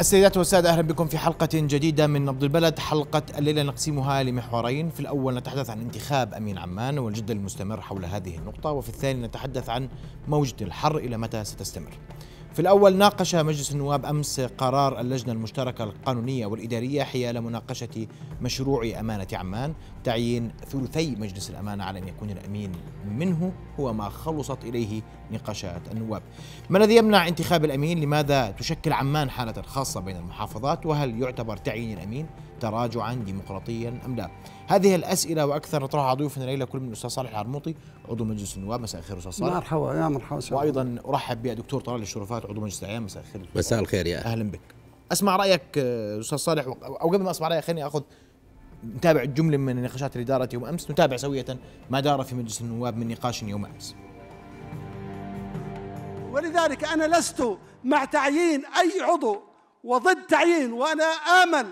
السيدات والسادة أهلا بكم في حلقة جديدة من نبض البلد حلقة الليلة نقسمها لمحورين في الأول نتحدث عن انتخاب أمين عمان والجدل المستمر حول هذه النقطة وفي الثاني نتحدث عن موجة الحر إلى متى ستستمر في الأول ناقش مجلس النواب أمس قرار اللجنة المشتركة القانونية والإدارية حيال مناقشة مشروع أمانة عمان تعيين ثلثي مجلس الأمانة على أن يكون الأمين منه هو ما خلصت إليه نقاشات النواب ما الذي يمنع انتخاب الأمين لماذا تشكل عمان حالة خاصة بين المحافظات وهل يعتبر تعيين الأمين تراجعا ديمقراطيا أم لا هذه الاسئله واكثر نطرحها ضيوفنا الليله كل من الاستاذ صالح العرموطي عضو مجلس النواب مساء الخير استاذ صالح مرحبا يا مرحبا وايضا ارحب بالدكتور طلال الشرفات عضو مجلس الاعيان مساء الخير مساء الخير يا اهلا بك اسمع رايك استاذ صالح او قبل ما اسمع رايك خليني اخذ نتابع جمله من نقاشات الإدارة يوم امس نتابع سويه ما دار في مجلس النواب من نقاش يوم امس ولذلك انا لست مع تعيين اي عضو وضد تعيين وانا امل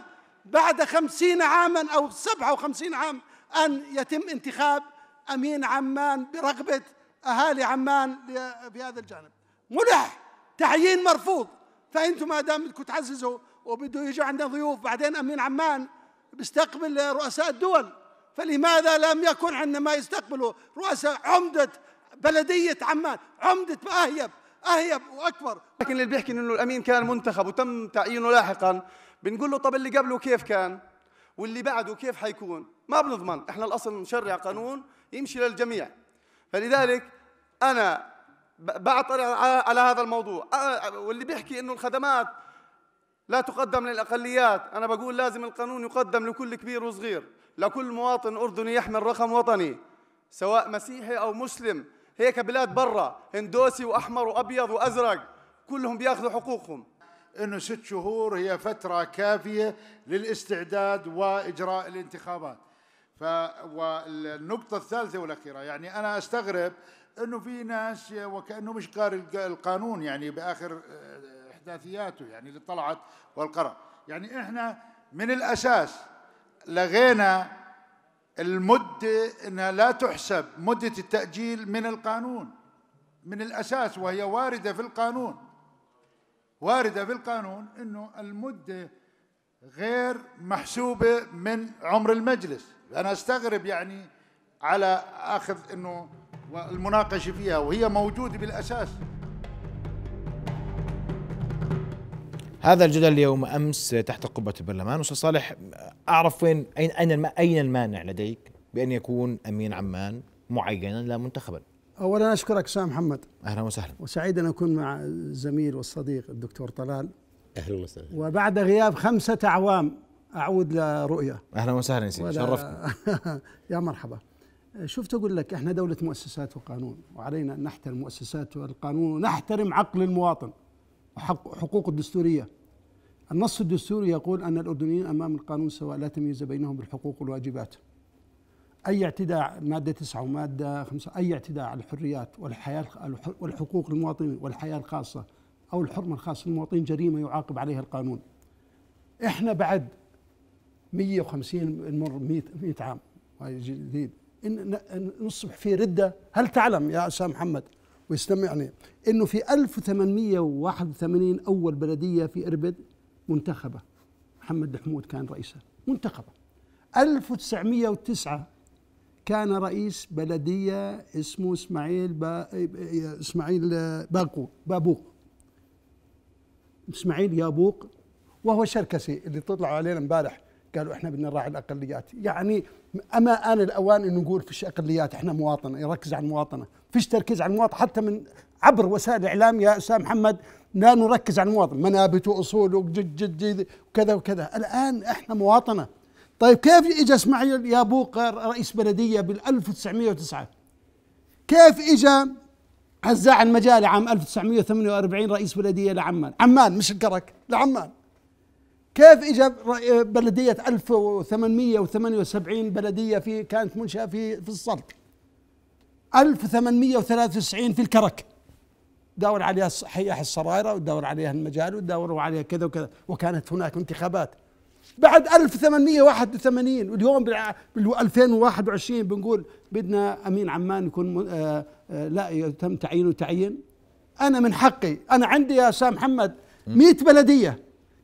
بعد خمسين عاما أو سبعة وخمسين عام أن يتم انتخاب أمين عمان برغبة أهالي عمان في هذا الجانب ملح تعيين مرفوض فأنتم ما دام بدكم تعززوا وبده يجوا عندنا ضيوف بعدين أمين عمان بيستقبل رؤساء الدول فلماذا لم يكن عندنا ما يستقبلوا رؤساء عمدة بلدية عمان عمدة أهيب أهيب وأكبر لكن اللي بيحكي إنه الأمين كان منتخب وتم تعيينه لاحقاً بنقول له طب اللي قبله كيف كان واللي بعده كيف حيكون ما بنضمن احنا الاصل نشرع قانون يمشي للجميع فلذلك انا بعطر على هذا الموضوع واللي بيحكي انه الخدمات لا تقدم للاقليات انا بقول لازم القانون يقدم لكل كبير وصغير لكل مواطن اردني يحمل رقم وطني سواء مسيحي او مسلم هيك بلاد برا هندوسي واحمر وابيض وازرق كلهم بياخذوا حقوقهم انه ست شهور هي فتره كافيه للاستعداد واجراء الانتخابات. ف والنقطه الثالثه والاخيره يعني انا استغرب انه في ناس وكانه مش قاري القانون يعني باخر آه، احداثياته يعني اللي طلعت والقرا يعني احنا من الاساس لغينا المده انها لا تحسب مده التاجيل من القانون من الاساس وهي وارده في القانون وارده بالقانون انه المده غير محسوبه من عمر المجلس انا استغرب يعني على اخذ انه المناقشه فيها وهي موجوده بالاساس هذا الجدل اليوم امس تحت قبه البرلمان استاذ صالح اعرف وين اين اين المانع لديك بان يكون امين عمان معينا لا منتخبا اولا اشكرك استاذ محمد اهلا وسهلا وسعيد ان اكون مع الزميل والصديق الدكتور طلال اهلا وسهلا وبعد غياب خمسة اعوام اعود لرؤيا اهلا وسهلا يا سيدي شرفتنا يا مرحبا شفت اقول لك احنا دولة مؤسسات وقانون وعلينا ان نحترم مؤسسات والقانون ونحترم عقل المواطن وحقوقه الدستورية النص الدستوري يقول ان الاردنيين امام القانون سواء لا تمييز بينهم بالحقوق والواجبات أي اعتداء مادة 9 ومادة 5 أي اعتداء على الحريات والحياة والحقوق المواطنين والحياة الخاصة أو الحرمة الخاصة للمواطنين جريمة يعاقب عليها القانون إحنا بعد 150 نمر 100 عام جديد نصبح في ردة هل تعلم يا أسامة محمد ويستمعني أنه في 1881 أول بلدية في إربد منتخبة محمد الحمود كان رئيسها منتخبة 1909 كان رئيس بلدية اسمه إسماعيل با إسماعيل باقو بابوق إسماعيل يابوق وهو شركسي اللي طلعوا علينا امبارح قالوا احنا بدنا نراعي الاقليات يعني اما ان الاوان انه نقول فيش اقليات احنا مواطنه يركز على المواطنه فيش تركيز على المواطن حتى من عبر وسائل الاعلام يا استاذ محمد لا نركز على المواطن منابته واصول جد جد جد وكذا وكذا الان احنا مواطنه طيب كيف اجى يا يابوق رئيس بلديه بال 1909 كيف اجى عزاع المجالي عام 1948 رئيس بلديه لعمان عمان مش الكرك لعمان كيف اجى بلديه 1878 بلديه في كانت منشاه في في الصلط 1893 في الكرك داور عليها حياح السرايره وداور عليها المجال وداوروا عليها كذا وكذا وكانت هناك انتخابات بعد 1881 واليوم بال 2021 بنقول بدنا امين عمان يكون آه، آه، لا يتم تعيينه تعيين انا من حقي انا عندي يا سام محمد 100 بلديه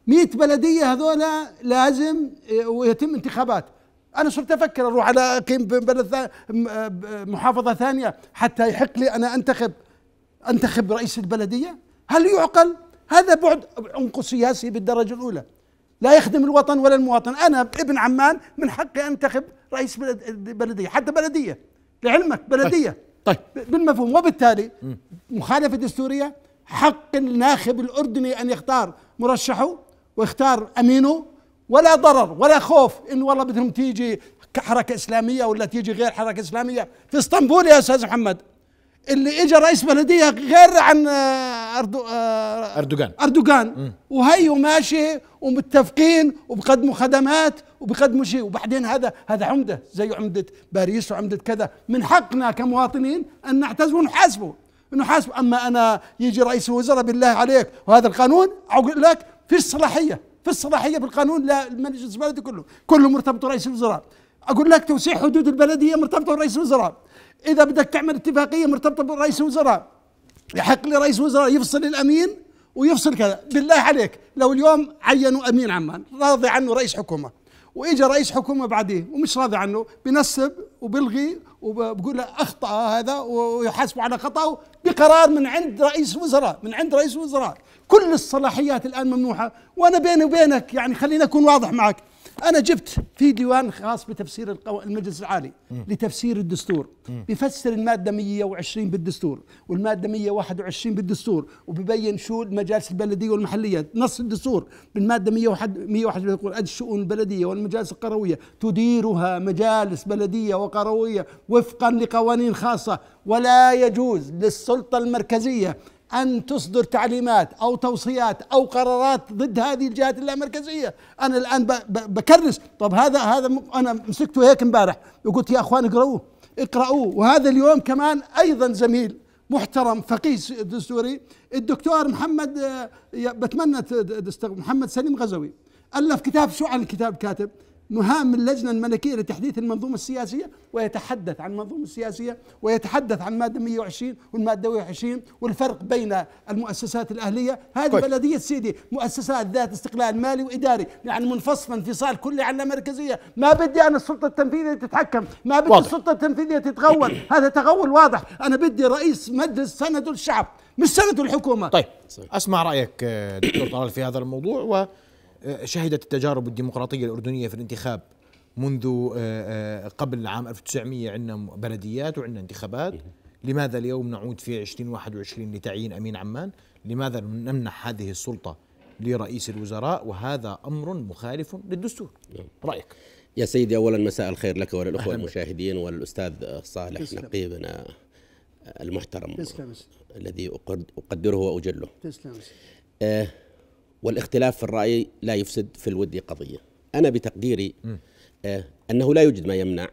100 بلديه هذول لازم آه، ويتم انتخابات انا صرت افكر اروح على اقيم بلد محافظه ثانيه حتى يحق لي انا انتخب انتخب رئيس البلديه هل يعقل هذا بعد عمق سياسي بالدرجه الاولى لا يخدم الوطن ولا المواطن أنا ابن عمان من حقي أنتخب رئيس بلد بلدية حتى بلدية لعلمك بلدية طيب, طيب. بالمفهوم وبالتالي مخالفة دستورية حق الناخب الأردني أن يختار مرشحه ويختار أمينه ولا ضرر ولا خوف إنه والله بدهم تيجي حركة إسلامية ولا تيجي غير حركة إسلامية في اسطنبول يا أستاذ محمد اللي اجى رئيس بلديه غير عن آه، أردو... آه، اردوغان اردوغان وهي ماشي ومتفقين وبقدموا خدمات وبقدموا شيء وبعدين هذا هذا عمده زي عمده باريس وعمده كذا من حقنا كمواطنين ان نعتز ونحاسبه نحاسبه اما انا يجي رئيس وزراء بالله عليك وهذا القانون اقول لك في الصلاحيه في الصلاحيه بالقانون للمجلس البلدي كله كله مرتبط رئيس الوزراء اقول لك توسيع حدود البلديه مرتبطه برئيس الوزراء اذا بدك تعمل اتفاقيه مرتبطه برئيس الوزراء يحق لرئيس الوزراء يفصل الامين ويفصل كذا بالله عليك لو اليوم عينوا امين عمان راضي عنه رئيس حكومه واجى رئيس حكومه بعديه ومش راضي عنه بنسب وبلغي وبقول له اخطا هذا ويحاسبه على خطاه بقرار من عند رئيس وزراء من عند رئيس وزراء كل الصلاحيات الان ممنوحه وانا بيني وبينك يعني خليني اكون واضح معك انا جبت في ديوان خاص بتفسير القو... المجلس العالي م. لتفسير الدستور م. بيفسر الماده 120 بالدستور والماده 121 بالدستور وبيبين شو المجالس البلديه والمحليه نص الدستور بالماده 101 يقول اد الشؤون البلديه والمجالس القرويه تديرها مجالس بلديه وقرويه وفقا لقوانين خاصه ولا يجوز للسلطه المركزيه أن تصدر تعليمات أو توصيات أو قرارات ضد هذه الجهات اللامركزية أنا الآن بكرس طب هذا هذا أنا مسكته هيك امبارح وقلت يا أخوان اقرأوه اقرأوه وهذا اليوم كمان أيضا زميل محترم فقيه دستوري الدكتور محمد آه، بتمنى محمد سليم غزوي ألف كتاب شو عن الكتاب كاتب مهام اللجنة الملكية لتحديث المنظومة السياسية ويتحدث عن المنظومة السياسية ويتحدث عن مادة 120 والمادة 120 والفرق بين المؤسسات الأهلية هذه كوي. بلدية سيدي مؤسسات ذات استقلال مالي وإداري يعني منفصلة انفصال كلي عن مركزية ما بدي أنا السلطة التنفيذية تتحكم ما بدي واضح. السلطة التنفيذية تتغول هذا تغول واضح أنا بدي رئيس مجلس سنده الشعب مش سنده الحكومة طيب أسمع رأيك دكتور طلال في هذا الموضوع و شهدت التجارب الديمقراطية الأردنية في الانتخاب منذ آه، آه، قبل عام 1900 عندنا بلديات وعندنا انتخابات لماذا اليوم نعود في 2021 لتعيين أمين عمان لماذا نمنح هذه السلطة لرئيس الوزراء وهذا أمر مخالف للدستور نعم. رأيك يا سيدي أولا مساء الخير لك وللأخوة المشاهدين وللأستاذ صالح تسلم. نقيبنا آه، المحترم تسلم. الذي أقدره وأجله تسلم. آه والاختلاف في الرأي لا يفسد في الود قضية أنا بتقديري آه، أنه لا يوجد ما يمنع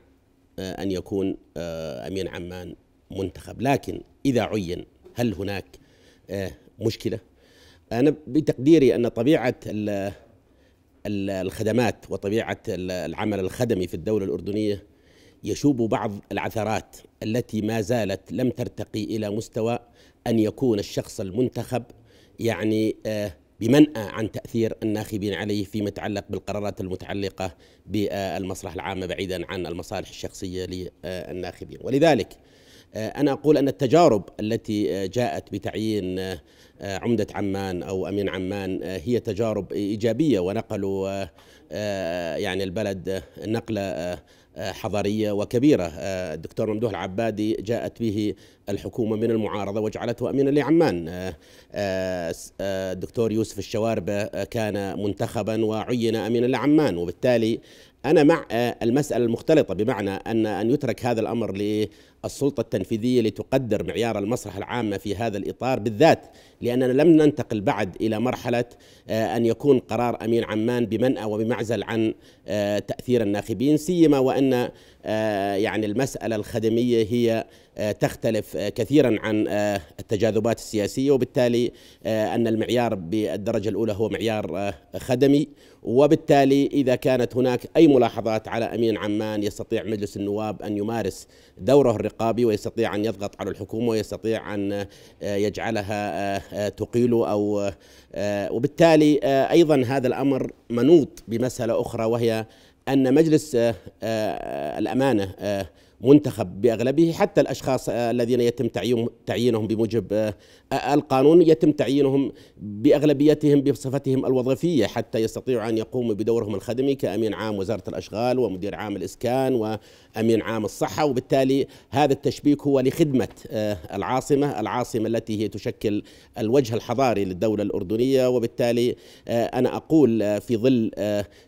آه، أن يكون آه، أمين عمان منتخب لكن إذا عين هل هناك مشكلة أنا بتقديري أن طبيعة الخدمات وطبيعة العمل الخدمي في الدولة الأردنية يشوب بعض العثرات التي ما زالت لم ترتقي إلى مستوى أن يكون الشخص المنتخب يعني آه بمنأى عن تأثير الناخبين عليه فيما يتعلق بالقرارات المتعلقة بالمصلحة العامة بعيدا عن المصالح الشخصية للناخبين ولذلك آه، أنا أقول أن التجارب التي آه، جاءت بتعيين آه، عمدة عمان أو أمين عمان هي تجارب إيجابية ونقلوا آه، يعني البلد نقلة آه، آه، حضارية وكبيرة الدكتور ممدوح العبادي جاءت به الحكومة من المعارضة وجعلته أمينا لعمان الدكتور يوسف الشواربة كان منتخبا وعين أمينا لعمان وبالتالي أنا مع المسألة المختلطة بمعنى أن أن يترك هذا الأمر السلطة التنفيذية لتقدر معيار المصلحة العامة في هذا الإطار بالذات لأننا لم ننتقل بعد إلى مرحلة آه، أن يكون قرار أمين عمان بمنأى وبمعزل عن آه، تأثير الناخبين سيما وأن آه، يعني المسألة الخدمية هي تختلف كثيرا عن التجاذبات السياسية وبالتالي أن المعيار بالدرجة الأولى هو معيار خدمي وبالتالي إذا كانت هناك أي ملاحظات على أمين عمان يستطيع مجلس النواب أن يمارس دوره الرقابي رقابي ويستطيع أن يضغط على الحكومة ويستطيع أن آه، يجعلها آه، آه، تقيله أو وبالتالي أيضا هذا الأمر منوط بمسألة أخرى وهي أن مجلس الأمانة منتخب باغلبه حتى الاشخاص آه، الذين يتم تعيينهم بموجب آه، آه، القانون يتم تعيينهم باغلبيتهم بصفتهم الوظيفيه حتى يستطيعوا ان يقوموا بدورهم الخدمي كامين عام وزاره الاشغال ومدير عام الاسكان وامين عام الصحه وبالتالي هذا التشبيك هو لخدمه العاصمه، العاصمه التي هي تشكل الوجه الحضاري للدوله الاردنيه وبالتالي انا اقول في ظل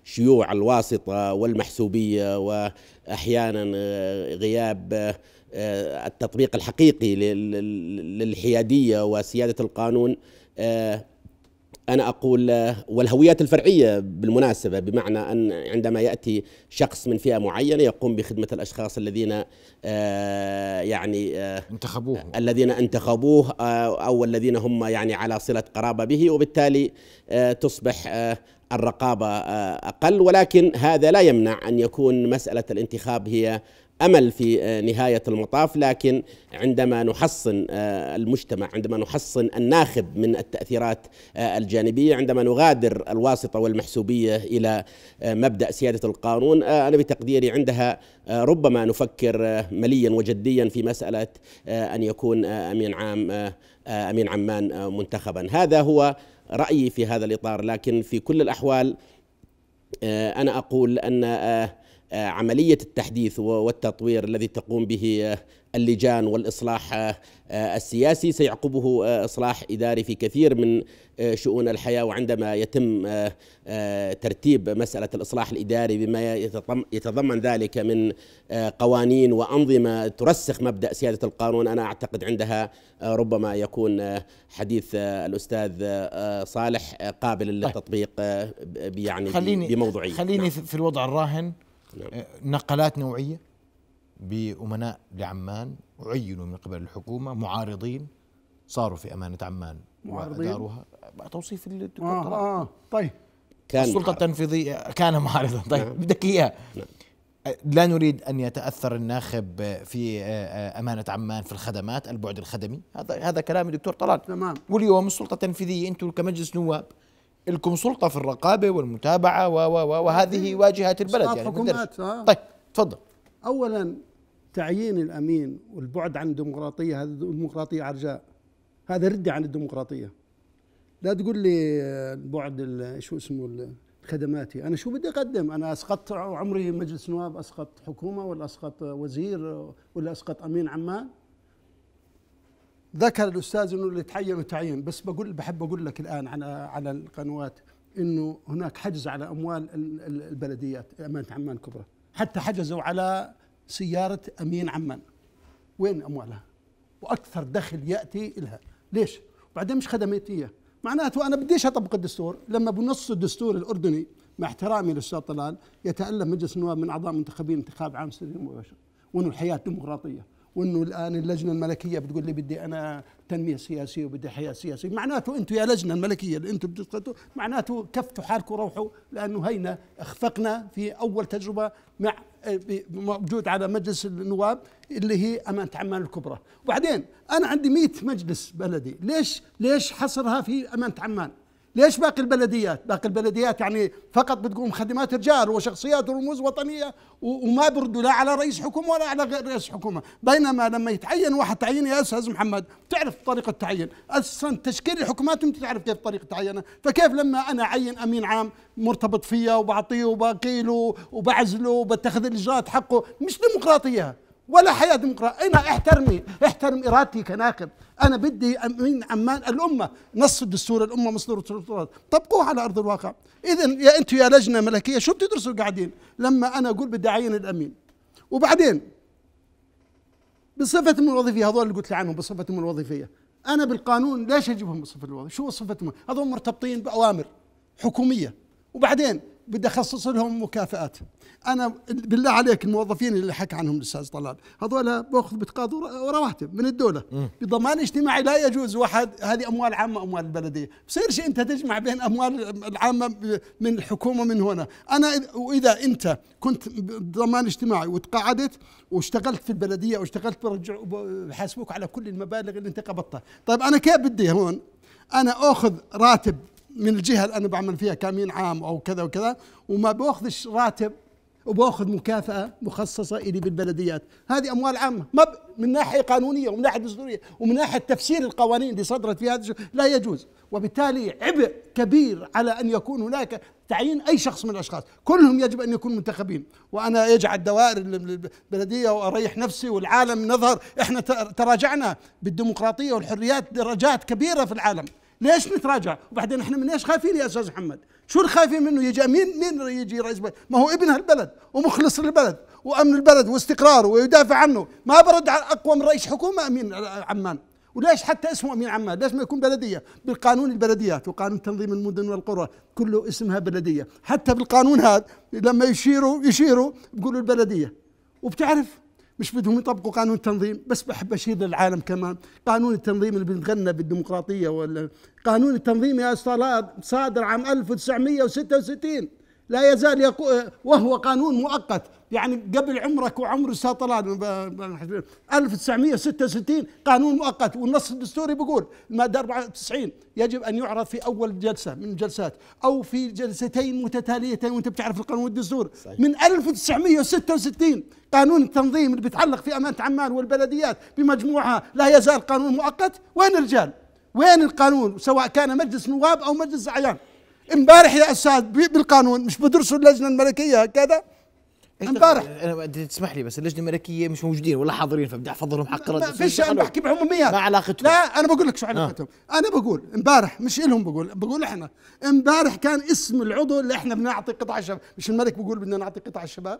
شيوع الواسطه والمحسوبيه و احيانا آه، غياب آه، آه، التطبيق الحقيقي للحياديه وسياده القانون انا اقول والهويات الفرعيه بالمناسبه بمعنى ان عندما ياتي شخص من فئه معينه يقوم بخدمه الاشخاص الذين يعني انتخبوه الذين انتخبوه او الذين هم يعني على صله قرابه به وبالتالي تصبح الرقابه آه، اقل ولكن هذا لا يمنع ان يكون مساله الانتخاب هي امل في آه، نهايه المطاف لكن عندما نحصن آه، المجتمع عندما نحصن الناخب من التاثيرات الجانبيه عندما نغادر الواسطه والمحسوبيه الى مبدا سياده القانون انا بتقديري عندها ربما نفكر مليا وجديا في مساله ان يكون امين عام امين عمان منتخبا هذا هو رايي في هذا الاطار لكن في كل الاحوال آه، انا اقول ان آه، آه، عملية التحديث والتطوير الذي تقوم به آه، اللجان والإصلاح آه، السياسي سيعقبه إصلاح إداري في كثير من شؤون الحياة وعندما يتم ترتيب مسألة الإصلاح الإداري بما يتضمن ذلك من قوانين وأنظمة ترسخ مبدأ سيادة القانون أنا أعتقد عندها ربما يكون حديث الأستاذ صالح قابل طيب. للتطبيق بيعني خليني بموضوعية خليني نعم. في الوضع الراهن نعم. آه، نقلات نوعية بأمناء لعمان عينوا من قبل الحكومة معارضين صاروا في أمانة عمان معارضين وأداروها توصيف الدكتور آه, آه, آه طيب كان السلطة آه، التنفيذية كان معارضا طيب نعم. بدك اياها نعم. آه، لا نريد أن يتأثر الناخب في أمانة عمان في الخدمات البعد الخدمي هذا هذا كلام الدكتور طلال تمام واليوم السلطة التنفيذية أنتم كمجلس نواب لكم سلطه في الرقابه والمتابعه و و و وهذه إيه. واجهه البلد يعني حكومات آه. طيب تفضل اولا تعيين الامين والبعد عن الديمقراطيه هذه الديمقراطيه عرجاء هذا ردي عن الديمقراطيه لا تقول لي البعد شو اسمه الخدماتي انا شو بدي اقدم انا اسقطت عمري مجلس نواب اسقط حكومه ولا اسقط وزير ولا اسقط امين عمان ذكر الاستاذ انه اللي تعين تعين بس بقول بحب اقول لك الان على على القنوات انه هناك حجز على اموال البلديات امانه عمان الكبرى حتى حجزوا على سياره امين عمان وين اموالها واكثر دخل ياتي لها ليش وبعدين مش خدماتيه معناته انا بديش اطبق الدستور لما بنص الدستور الاردني مع احترامي للاستاذ طلال يتالم مجلس النواب من اعضاء منتخبين انتخاب عام سليم مباشر وانه الحياه ديمقراطيه وانه الان اللجنه الملكيه بتقول لي بدي انا تنميه سياسيه وبدي حياه سياسيه معناته انتم يا لجنه الملكيه اللي انتم بتسقطوا معناته كفتوا حالكم روحوا لانه هينا اخفقنا في اول تجربه مع آه، موجود على مجلس النواب اللي هي امانه عمان الكبرى وبعدين انا عندي 100 مجلس بلدي ليش ليش حصرها في امانه عمان ليش باقي البلديات باقي البلديات يعني فقط بتقوم خدمات رجال وشخصيات ورموز وطنيه وما بردوا لا على رئيس حكومه ولا على غير رئيس حكومه بينما لما يتعين واحد تعيين يا استاذ محمد تعرف طريقه التعيين اصلا تشكيل الحكومات انت تعرف كيف طريقه تعيينها فكيف لما انا اعين امين عام مرتبط فيا وبعطيه وباقيله وبعزله وبتخذ الاجراءات حقه مش ديمقراطيه ولا حياه ديمقراطيه انا احترمي احترم ارادتي كناخب انا بدي من عمان الامه نص الدستور الامه مصدر السلطات طبقوه على ارض الواقع اذا يا انتم يا لجنه ملكيه شو بتدرسوا قاعدين لما انا اقول بدي اعين الامين وبعدين بصفتهم الوظيفيه هذول اللي قلت لي عنهم بصفتهم الوظيفيه انا بالقانون ليش اجيبهم بصفه الوظيفيه شو صفتهم هذول مرتبطين باوامر حكوميه وبعدين بدي اخصص لهم مكافئات انا بالله عليك الموظفين اللي حكى عنهم الاستاذ طلال هذول باخذ بتقاضوا رواتب من الدوله بضمان اجتماعي لا يجوز واحد هذه اموال عامه اموال البلديه بصير انت تجمع بين اموال العامه من الحكومه من هنا انا واذا انت كنت بضمان اجتماعي وتقاعدت واشتغلت في البلديه واشتغلت برجع بحاسبوك على كل المبالغ اللي انت قبضتها طيب انا كيف بدي هون انا اخذ راتب من الجهه اللي انا بعمل فيها كامين عام او كذا وكذا وما باخذش راتب وباخذ مكافاه مخصصه الي بالبلديات هذه اموال عامه ما ب... من ناحيه قانونيه ومن ناحيه دستوريه ومن ناحيه تفسير القوانين اللي صدرت في هذا لا يجوز وبالتالي عبء كبير على ان يكون هناك تعيين اي شخص من الاشخاص كلهم يجب ان يكونوا منتخبين وانا يجعل دوائر البلديه واريح نفسي والعالم نظهر احنا تراجعنا بالديمقراطيه والحريات درجات كبيره في العالم ليش نتراجع وبعدين احنا من ايش خايفين يا استاذ محمد شو الخايفين منه يجي مين مين يجي رئيس بلد ما هو ابن هالبلد ومخلص للبلد وامن البلد واستقراره ويدافع عنه ما برد على اقوى من رئيس حكومه امين عمان وليش حتى اسمه امين عمان ليش ما يكون بلديه بالقانون البلديات وقانون تنظيم المدن والقرى كله اسمها بلديه حتى بالقانون هذا لما يشيروا يشيروا بيقولوا البلديه وبتعرف مش بدهم يطبقوا قانون التنظيم بس بحب اشير للعالم كمان قانون التنظيم اللي بنتغنى بالديمقراطيه ولا قانون التنظيم يا استاذ صادر عام 1966 لا يزال يقو... وهو قانون مؤقت يعني قبل عمرك وعمر طلال 1966 قانون مؤقت والنص الدستوري بيقول الماده 94 يجب ان يعرض في اول جلسه من الجلسات او في جلستين متتاليتين وانت بتعرف القانون والدستور من 1966 قانون التنظيم اللي بيتعلق في امانه عمان والبلديات بمجموعها لا يزال قانون مؤقت وين الرجال؟ وين القانون سواء كان مجلس نواب او مجلس اعيان؟ امبارح يا استاذ بالقانون مش بدرسوا اللجنه الملكيه كذا امبارح تسمح لي بس اللجنه الملكيه مش موجودين ولا حاضرين فبدي احفظهم حق رد ما فيش انا بحكي بعموميات ما علاقتهم لا انا بقول لك شو آه. علاقتهم آه. انا بقول امبارح مش الهم بقول بقول احنا امبارح كان اسم العضو اللي احنا بنعطي قطع الشباب مش الملك بقول بدنا نعطي قطع الشباب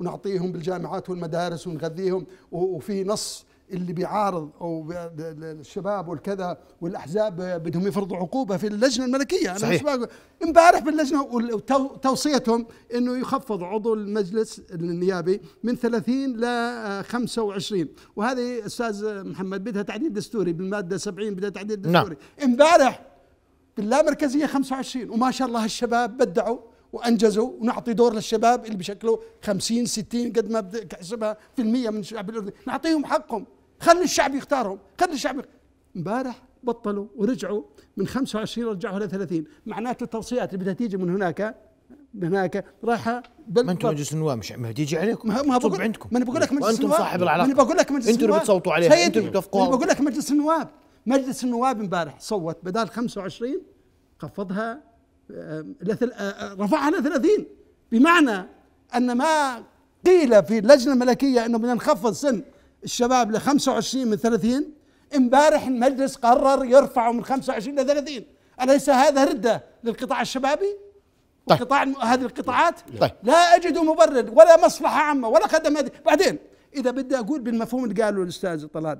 ونعطيهم بالجامعات والمدارس ونغذيهم وفي نص اللي بيعارض او الشباب والكذا والاحزاب بدهم يفرضوا عقوبه في اللجنه الملكيه انا صحيح. مش امبارح باللجنه توصيتهم انه يخفض عضو المجلس النيابي من 30 ل 25 وهذه استاذ محمد بدها تعديل دستوري بالماده 70 بدها تعديل نعم. دستوري نعم. امبارح باللامركزيه 25 وما شاء الله الشباب بدعوا وانجزوا ونعطي دور للشباب اللي بشكله 50 60 قد ما بتحسبها في المية من الشعب الاردني نعطيهم حقهم خلي الشعب يختارهم خلي الشعب امبارح بطلوا ورجعوا من 25 رجعوا الى 30 معناته التوصيات اللي بدها تيجي من هناك من هناك رايحه بل ما انتم مجلس النواب مش ما تيجي عليكم ما, ما بقول عندكم ما انا بقول لك مجلس النواب صاحب العلاقه ما انا بقول لك مجلس النواب انتم اللي بتصوتوا عليها انتم اللي بتوافقوها انا بقول لك مجلس النواب مجلس النواب امبارح صوت بدال 25 خفضها لثل... رفعها ل 30 بمعنى ان ما قيل في اللجنه الملكيه انه بدنا نخفض سن الشباب ل 25 من 30 امبارح المجلس قرر يرفعه من 25 ل 30 اليس هذا رده للقطاع الشبابي؟ طيب. قطاع هذه القطاعات طيب. لا أجد مبرر ولا مصلحة عامة ولا خدمات بعدين إذا بدي أقول بالمفهوم اللي قاله الأستاذ طلال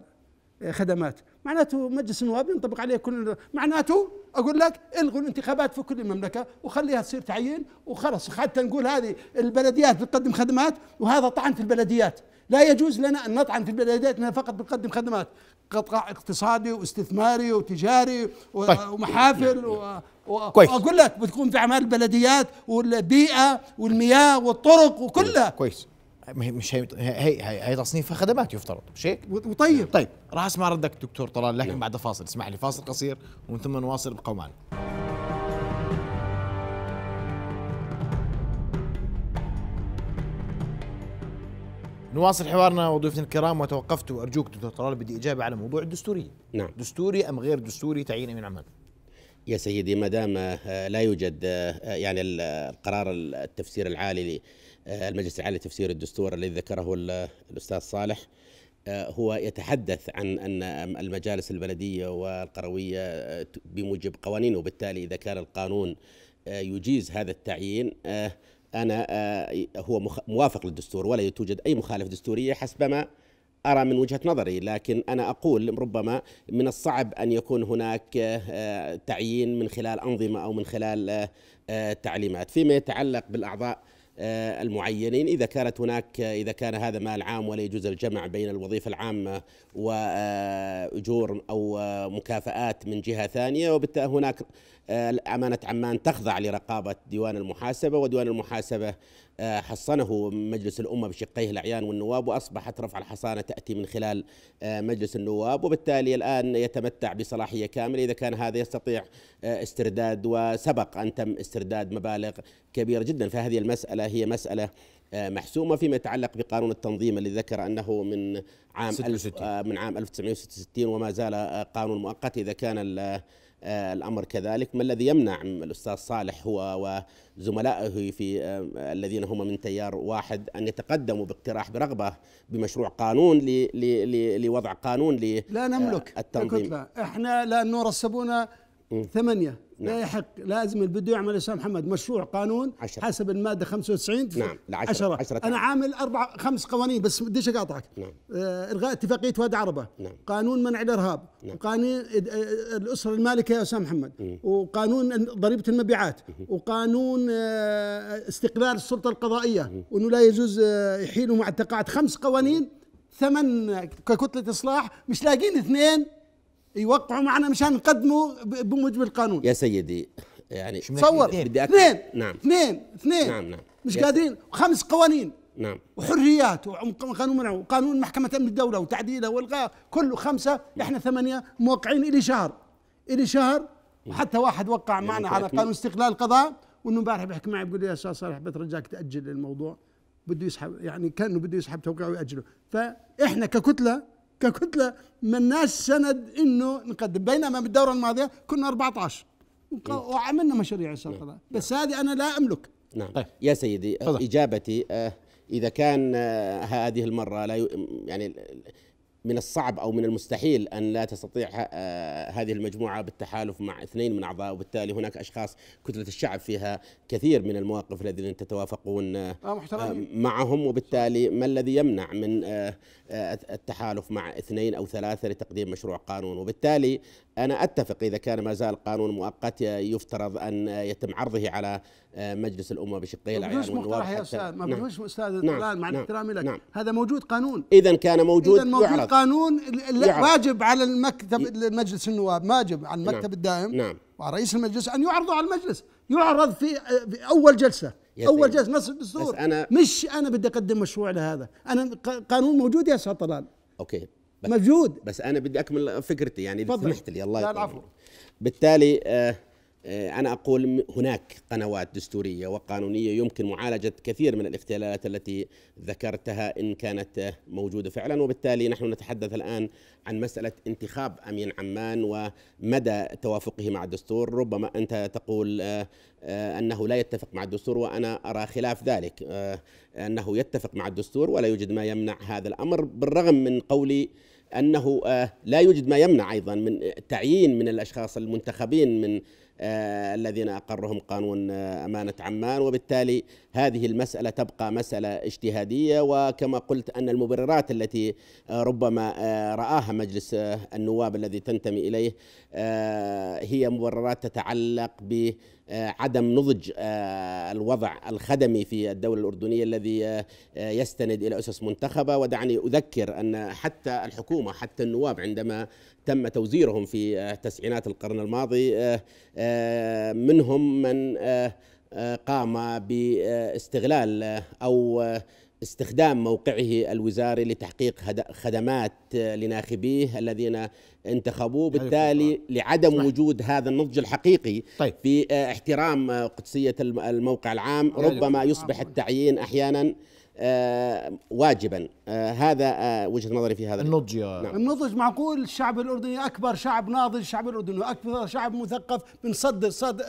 إيه، خدمات معناته مجلس النواب ينطبق عليه كل معناته أقول لك الغوا الانتخابات في كل المملكة وخليها تصير تعيين وخلص حتى نقول هذه البلديات بتقدم خدمات وهذا طعن في البلديات لا يجوز لنا أن نطعن في البلديات انها فقط بتقدم خدمات قطاع اقتصادي واستثماري وتجاري طيب. ومحافل كويس. واقول لك بتكون في اعمال البلديات والبيئه والمياه والطرق وكلها كويس مش هي هي هي, هي تصنيفها خدمات يفترض مش هيك؟ وطيب طيب راح اسمع ردك دكتور طلال لكن بعد فاصل اسمح لي فاصل قصير ومن ثم نواصل بقومان نواصل حوارنا وضيوفنا الكرام وتوقفت وارجوك دكتور طلال بدي اجابه على موضوع الدستوريه نعم دستوري ام غير دستوري تعيين امين عمان يا سيدي ما دام آه، لا يوجد آه، يعني القرار التفسير العالي آه، المجلس العالي لتفسير الدستور الذي ذكره الاستاذ صالح هو يتحدث عن ان المجالس البلديه والقرويه بموجب قوانين وبالتالي اذا كان القانون يجيز هذا التعيين انا آه، هو موافق للدستور ولا توجد اي مخالفه دستوريه حسب ما أرى من وجهة نظري لكن أنا أقول ربما من الصعب أن يكون هناك آه، تعيين من خلال أنظمة أو من خلال آه، تعليمات فيما يتعلق بالأعضاء المعينين إذا كانت هناك إذا كان هذا مال عام ولا يجوز الجمع بين الوظيفة العامة وأجور أو مكافآت من جهة ثانية وبالتالي هناك آه، أمانة عمان تخضع لرقابة ديوان المحاسبة وديوان المحاسبة آه، حصنه مجلس الأمة بشقيه الأعيان والنواب وأصبحت رفع الحصانة تأتي من خلال آه، مجلس النواب وبالتالي الآن يتمتع بصلاحية كاملة إذا كان هذا يستطيع استرداد وسبق أن تم استرداد مبالغ كبيرة جدا فهذه المسألة هي مسألة محسومه فيما يتعلق بقانون التنظيم الذي ذكر انه من عام 66. من عام 1966 وما زال قانون مؤقت اذا كان آه، الأمر كذلك ما الذي يمنع الأستاذ صالح هو وزملائه في آه، الذين هم من تيار واحد أن يتقدموا باقتراح برغبة بمشروع قانون لوضع قانون لا نملك آه، التنظيم لا احنا لا نرسبون ثمانية نعم. لا يحق لازم البدو يعمل يا محمد مشروع قانون عشرة. حسب الماده 95 نعم لعشرة. عشرة. عشرة. انا عامل اربع خمس قوانين بس بديش اقاطعك نعم. الغاء آه، اتفاقيه وادي عربه نعم. قانون منع الارهاب نعم. وقانون الاسره المالكه يا استاذ محمد مم. وقانون ضريبه المبيعات مم. وقانون آه، استقلال السلطه القضائيه وانه لا يجوز آه، يحيلوا مع التقاعد خمس قوانين ثمن ككتله اصلاح مش لاقين اثنين يوقعوا معنا مشان نقدموا بموجب القانون يا سيدي يعني تصور بدي اثنين نعم اثنين اثنين نعم نعم مش قادرين خمس قوانين نعم وحريات وقانون منع وقانون محكمة أمن الدولة وتعديله والغاء كله خمسة احنا ثمانية موقعين إلي شهر إلي شهر وحتى واحد وقع يعني معنا على قانون استقلال القضاء وانه امبارح بيحكي معي بيقول لي يا استاذ صالح بترجاك تاجل الموضوع بده يسحب يعني كانه بده يسحب توقيع وياجله فاحنا ككتله ككتله مالناش سند انه نقدم بينما بالدوره الماضيه كنا 14 وعملنا مشاريع نعم. بس هذه انا لا املك نعم طيب. يا سيدي اجابتي آه، اذا كان آه، هذه المره لا يعني من الصعب او من المستحيل ان لا تستطيع آه، هذه المجموعه بالتحالف مع اثنين من اعضاء وبالتالي هناك اشخاص كتله الشعب فيها كثير من المواقف الذين تتوافقون آه، آه، معهم وبالتالي ما الذي يمنع من التحالف مع اثنين او ثلاثه لتقديم مشروع قانون وبالتالي أنا أتفق إذا كان ما زال قانون مؤقت آه، يفترض أن آه، يتم عرضه على آه، مجلس الأمة بشقيه الأعيان والنواب يا أستاذ ما نعم. أستاذ نعم. مع نعم. احترامي لك نعم. هذا موجود قانون إذا كان موجود إذا موجود يعرض. قانون يعرض. واجب على المكتب مجلس النواب واجب على نعم. المكتب نعم. الدائم نعم. وعلى رئيس المجلس أن يعرضه على المجلس يعرض في, في أول جلسة اول جلسه نص الدستور أنا مش انا بدي اقدم مشروع لهذا انا قانون موجود يا استاذ طلال اوكي بس مجهود بس انا بدي اكمل فكرتي يعني اذا سمحت لي الله لا العفو بالتالي آه،, آه أنا أقول هناك قنوات دستورية وقانونية يمكن معالجة كثير من الاختلالات التي ذكرتها إن كانت آه، موجودة فعلا وبالتالي نحن نتحدث الآن عن مسألة انتخاب أمين عمان ومدى توافقه مع الدستور ربما أنت تقول آه، أنه لا يتفق مع الدستور وأنا أرى خلاف ذلك أنه يتفق مع الدستور ولا يوجد ما يمنع هذا الأمر بالرغم من قولي انه آه، لا يوجد ما يمنع ايضا من تعيين من الاشخاص المنتخبين من آه، الذين اقرهم قانون آه، امانه عمان وبالتالي هذه المساله تبقى مساله اجتهاديه وكما قلت ان المبررات التي ربما راها مجلس النواب الذي تنتمي اليه هي مبررات تتعلق ب آه، عدم نضج آه، الوضع الخدمي في الدولة الأردنية الذي آه، يستند إلى أسس منتخبة ودعني أذكر أن حتى الحكومة حتى النواب عندما تم توزيرهم في تسعينات القرن الماضي منهم من قام باستغلال أو استخدام موقعه الوزاري لتحقيق خدمات آه، لناخبيه الذين انتخبوه بالتالي لعدم صحيح. وجود هذا النضج الحقيقي طيب. في آه، احترام آه، قدسية الموقع العام ربما يصبح التعيين أحيانا آه، واجبا آه، هذا آه، وجهه نظري في هذا النضج نعم. النضج معقول الشعب الاردني اكبر شعب ناضج الشعب الاردني اكبر شعب مثقف بنصدر صد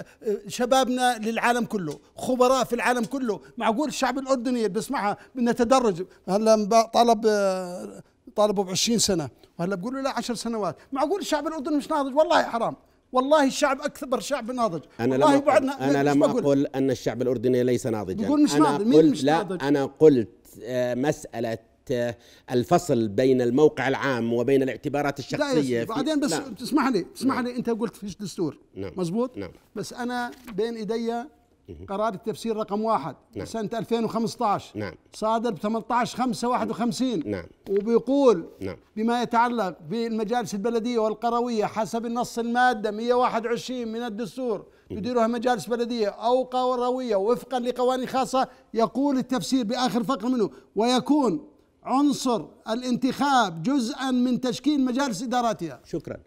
شبابنا للعالم كله خبراء في العالم كله معقول الشعب الاردني بسمعها بنتدرج هلا طلب طالبوا ب 20 سنه وهلا بقولوا لا 10 سنوات معقول الشعب الاردني مش ناضج والله حرام والله الشعب اكثر شعب ناضج انا والله لم بعدنا انا لم اقل ان الشعب الاردني ليس ناضجا بقول مش ناضج انا قلت لا ناضج؟ انا قلت آه، مساله آه، الفصل بين الموقع العام وبين الاعتبارات الشخصيه بعدين بس نعم. تسمح لي تسمح نعم. لي انت قلت فيش دستور نعم مزبوط نعم بس انا بين ايديا قرار التفسير رقم واحد نعم. سنة 2015 نعم. صادر ب 18 5 51 نعم. وبيقول نعم. بما يتعلق بالمجالس البلدية والقروية حسب النص المادة 121 من الدستور يديرها مجالس بلدية أو قروية وفقا لقوانين خاصة يقول التفسير بآخر فقرة منه ويكون عنصر الانتخاب جزءا من تشكيل مجالس إداراتها شكرا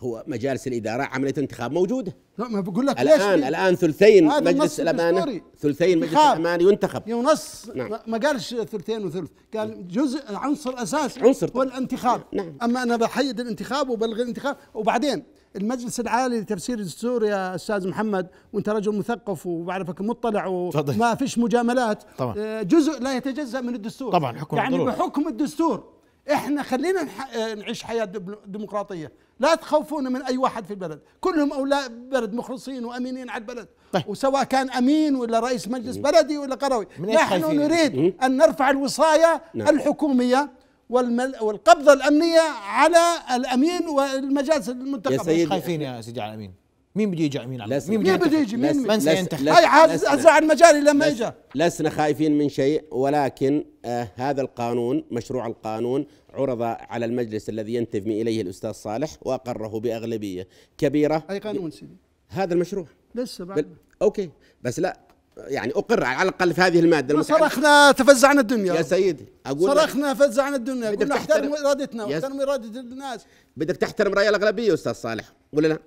هو مجالس الاداره عمليه انتخاب موجوده لا ما بقول لك الان ليش الان ثلثين مجلس الامانه ثلثين مجلس الامانه ينتخب ينص نعم. ما قالش ثلثين وثلث قال جزء عنصر اساسي عنصر هو الانتخاب نعم. اما انا بحيد الانتخاب وبلغ الانتخاب وبعدين المجلس العالي لتفسير الدستور يا استاذ محمد وانت رجل مثقف وبعرفك مطلع وما فيش مجاملات طبعا. آه، جزء لا يتجزا من الدستور طبعا حكم يعني بحكم الدستور احنا خلينا آه، نعيش حياه ديمقراطيه لا تخوفونا من اي واحد في البلد كلهم اولاء بلد مخلصين وامينين على البلد طيب. وسواء كان امين ولا رئيس مجلس إيه. بلدي ولا قروي نحن نريد إيه. ان نرفع الوصايه نعم. الحكوميه والمل... والقبضه الامنيه على الامين والمجالس المنتخبه سيدي خايفين يا سيدي على الامين مين بده يجي امين عبد مين بده يجي مين من سينتخب هاي ازرع مجالي لما اجى لسنا خايفين من شيء ولكن آه هذا القانون مشروع القانون عرض على المجلس الذي ينتمي اليه الاستاذ صالح واقره باغلبيه كبيره اي قانون سيدي هذا المشروع لسه بعد اوكي بس لا يعني اقر على الاقل في هذه الماده صرخنا تفزعنا الدنيا يا سيدي اقول صرخنا فزعنا الدنيا بدك تحترم ارادتنا واحترم اراده الناس بدك تحترم راي الاغلبيه استاذ صالح ولا لا؟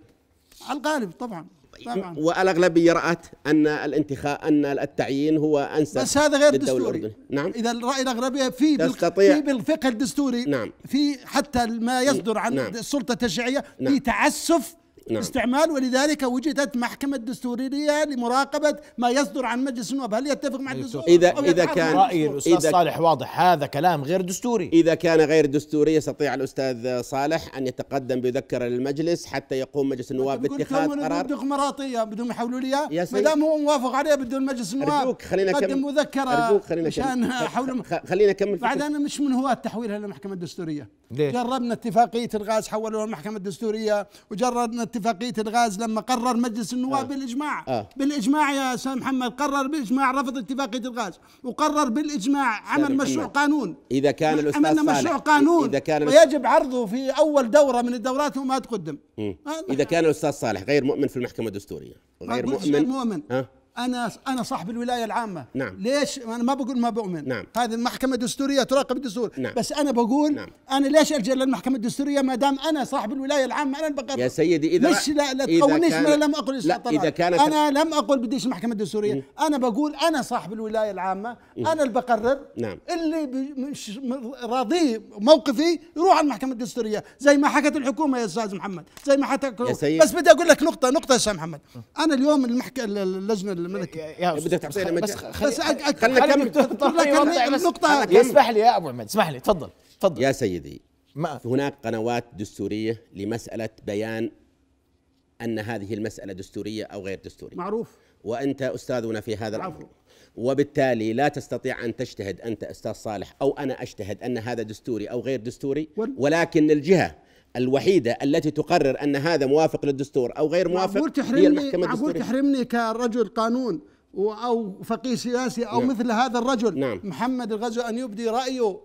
على الغالب طبعا طبعا والاغلبيه رات ان الانتخاب ان التعيين هو انسب بس هذا غير دستوري نعم اذا الراي الاغلبيه في تستطيع في بالفقه الدستوري نعم في حتى ما يصدر عن نعم السلطه التشريعيه نعم في تعسف نعم. استعمال ولذلك وجدت محكمة دستورية لمراقبة ما يصدر عن مجلس النواب هل يتفق مع الدستور إذا إذا كان رأي الأستاذ إذا صالح واضح هذا كلام غير دستوري إذا كان غير دستوري يستطيع الأستاذ صالح أن يتقدم بذكرة للمجلس حتى يقوم مجلس النواب باتخاذ قرار ديمقراطية بدهم يحولوا لي ما دام هو موافق عليه بدون مجلس النواب أرجوك خلينا قدم مذكرة أرجوك خلينا مشان خلينا نكمل بعد أنا مش من هواة تحويلها للمحكمة الدستورية ليه؟ جربنا اتفاقية الغاز حولوها المحكمة الدستورية وجربنا اتفاقيه الغاز لما قرر مجلس النواب آه. بالاجماع آه. بالاجماع يا استاذ محمد قرر بالاجماع رفض اتفاقيه الغاز وقرر بالاجماع عمل مشروع محمد. قانون اذا كان الاستاذ عملنا مشروع قانون إذا كان ويجب عرضه في اول دوره من الدورات وما تقدم آه. اذا كان الاستاذ صالح غير مؤمن في المحكمه الدستوريه غير مؤمن مؤمن انا انا صاحب الولايه العامه نعم. ليش انا ما بقول ما بؤمن نعم. هذه المحكمه الدستوريه تراقب الدستور نعم. بس انا بقول نعم. انا ليش الجا للمحكمه الدستوريه ما دام انا صاحب الولايه العامه انا بقرر يا سيدي اذا مش لا, لا تقولنيش انا لم اقل لا اذا كانت انا لم اقل بديش المحكمه الدستوريه م. انا بقول انا صاحب الولايه العامه م. انا اللي بقرر نعم. اللي مش راضي موقفي يروح على المحكمه الدستوريه زي ما حكت الحكومه يا استاذ محمد زي ما حكت بس بدي اقول لك نقطه نقطه يا استاذ محمد انا اليوم المحكمه اللجنه الملك يا إيه، بدك تعطينا بس بس بس خلينا نكمل النقطة اسمح لي يا ابو عماد اسمح لي تفضل تفضل يا سيدي ما هناك قنوات دستورية لمسألة بيان أن هذه المسألة دستورية أو غير دستورية معروف وأنت أستاذنا في هذا الأمر وبالتالي لا تستطيع أن تجتهد أنت أستاذ صالح أو أنا أجتهد أن هذا دستوري أو غير دستوري ولكن الجهة الوحيده التي تقرر ان هذا موافق للدستور او غير موافق تحرمني هي المحكمه الدستوريه معقول تحرمني كرجل قانون او فقيه سياسي او نعم. مثل هذا الرجل نعم. محمد الغزو ان يبدي رايه